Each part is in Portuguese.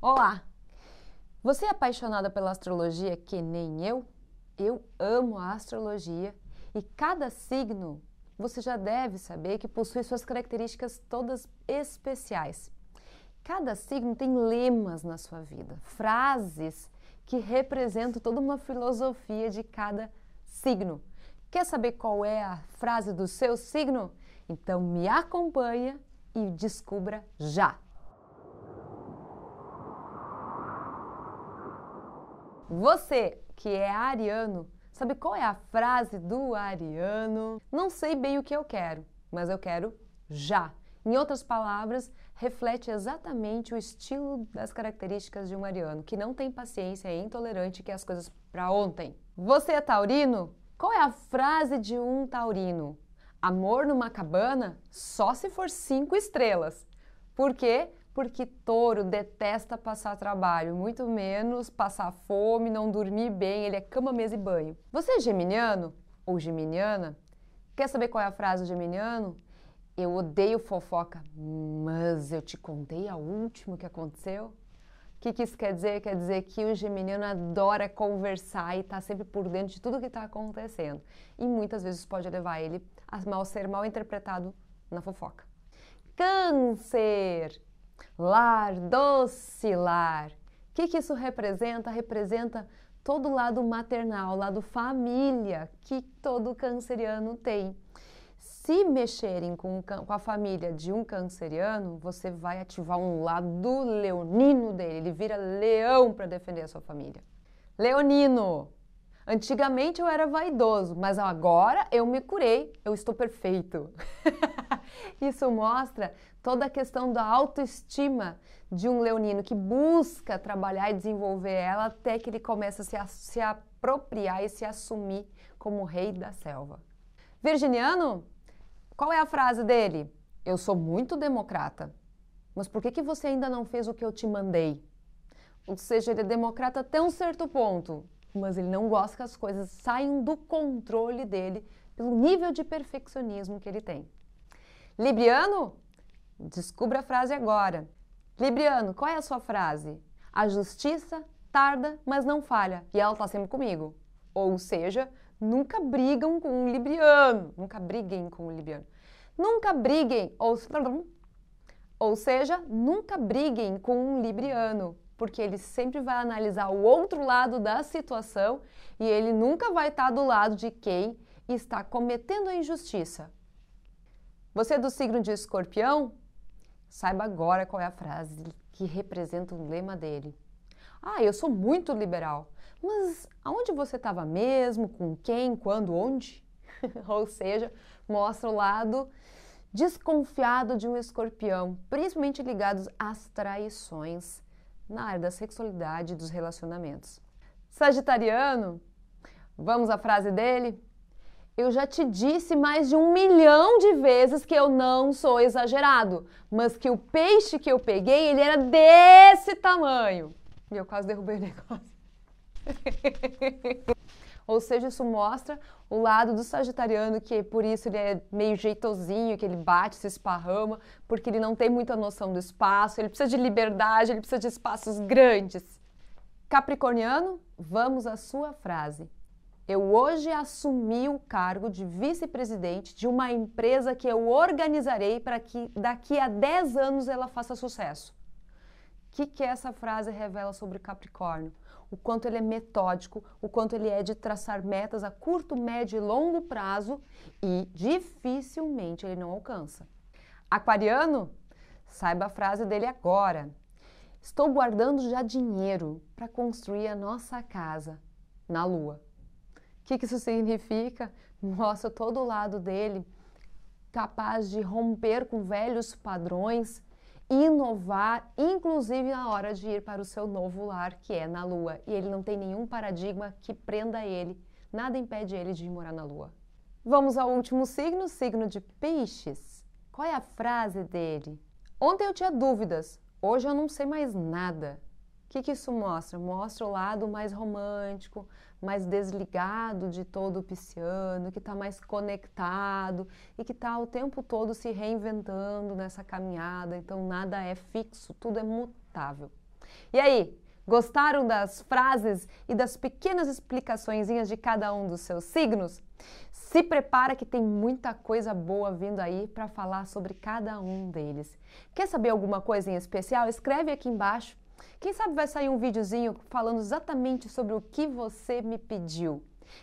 Olá! Você é apaixonada pela astrologia que nem eu? Eu amo a astrologia e cada signo você já deve saber que possui suas características todas especiais. Cada signo tem lemas na sua vida, frases que representam toda uma filosofia de cada signo. Quer saber qual é a frase do seu signo? Então me acompanha e descubra já! Você que é ariano, sabe qual é a frase do ariano? Não sei bem o que eu quero, mas eu quero já. Em outras palavras, reflete exatamente o estilo das características de um ariano, que não tem paciência, é intolerante, que as coisas para ontem. Você é taurino? Qual é a frase de um taurino? Amor numa cabana só se for cinco estrelas. Por quê? porque touro detesta passar trabalho, muito menos passar fome, não dormir bem, ele é cama, mesa e banho. Você é geminiano ou geminiana? Quer saber qual é a frase do geminiano? Eu odeio fofoca, mas eu te contei a última que aconteceu. O que, que, isso quer dizer? Quer dizer que o geminiano adora conversar e está sempre por dentro de tudo que está acontecendo. E muitas vezes pode levar ele a mal ser mal interpretado na fofoca. Câncer! Lar, doce lar. O que, que isso representa? Representa todo o lado maternal, o lado família que todo canceriano tem. Se mexerem com, com, a família de um canceriano, você vai ativar um lado leonino dele. Ele vira leão para defender a sua família. Leonino! Antigamente eu era vaidoso, mas agora eu me curei, eu estou perfeito. Isso mostra toda a questão da autoestima de um leonino que busca trabalhar e desenvolver ela até que ele começa a se, a se apropriar e se assumir como rei da selva. Virginiano, qual é a frase dele? Eu sou muito democrata, mas por que, que você ainda não fez o que eu te mandei? Ou seja, ele é democrata até um certo ponto, mas ele não gosta que as coisas saiam do controle dele pelo nível de perfeccionismo que ele tem. Libriano? Descubra a frase agora. Libriano, qual é a sua frase? A justiça tarda, mas não falha, e ela está sempre comigo. Ou seja, nunca brigam com um libriano. Nunca briguem com um libriano. Nunca briguem, ou, ou seja, nunca briguem com um libriano, porque ele sempre vai analisar o outro lado da situação e ele nunca vai estar tá do lado de quem está cometendo a injustiça. Você é do signo de escorpião? Saiba agora qual é a frase que representa o lema dele. Ah, eu sou muito liberal. Mas aonde você estava mesmo? Com quem? Quando? Onde? Ou seja, mostra o lado desconfiado de um escorpião, principalmente ligados às traições na área da sexualidade e dos relacionamentos. Sagitariano, vamos à frase dele? Eu já te disse mais de um milhão de vezes que eu não sou exagerado, mas que o peixe que eu peguei, ele era desse tamanho. E eu quase derrubei o negócio. Ou seja, isso mostra o lado do sagitariano, que por isso ele é meio jeitosinho, que ele bate, se esparrama, porque ele não tem muita noção do espaço, ele precisa de liberdade, ele precisa de espaços grandes. Capricorniano, vamos à sua frase. Eu hoje assumi o cargo de vice-presidente de uma empresa que eu organizarei para que daqui a 10 anos ela faça sucesso. O que, que essa frase revela sobre Capricórnio? O quanto ele é metódico, o quanto ele é de traçar metas a curto, médio e longo prazo e dificilmente ele não alcança. Aquariano, saiba a frase dele agora. Estou guardando já dinheiro para construir a nossa casa na Lua que, que isso significa? Mostra todo o lado dele, capaz de romper com velhos padrões, inovar, inclusive na hora de ir para o seu novo lar, que é na Lua. E ele não tem nenhum paradigma que prenda ele, nada impede ele de ir morar na Lua. Vamos ao último signo, signo de Peixes. Qual é a frase dele? Ontem eu tinha dúvidas, hoje eu não sei mais nada. O que, que isso mostra? Mostra o lado mais romântico, mais desligado de todo o pisciano, que está mais conectado e que está o tempo todo se reinventando nessa caminhada. Então, nada é fixo, tudo é mutável. E aí, Gostaram das frases e das pequenas explicaçõezinhas de cada um dos seus signos? Se prepara que tem muita coisa boa vindo aí para falar sobre cada um deles. Quer saber alguma coisa em especial? Escreve aqui embaixo quem sabe vai sair um videozinho falando exatamente sobre o que você me pediu.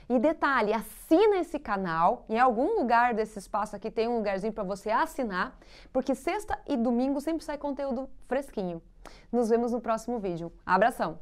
E detalhe, assina esse canal. Em algum lugar desse espaço aqui tem um lugarzinho para você assinar, porque sexta e domingo sempre sai conteúdo fresquinho. Nos vemos no próximo vídeo. Abração!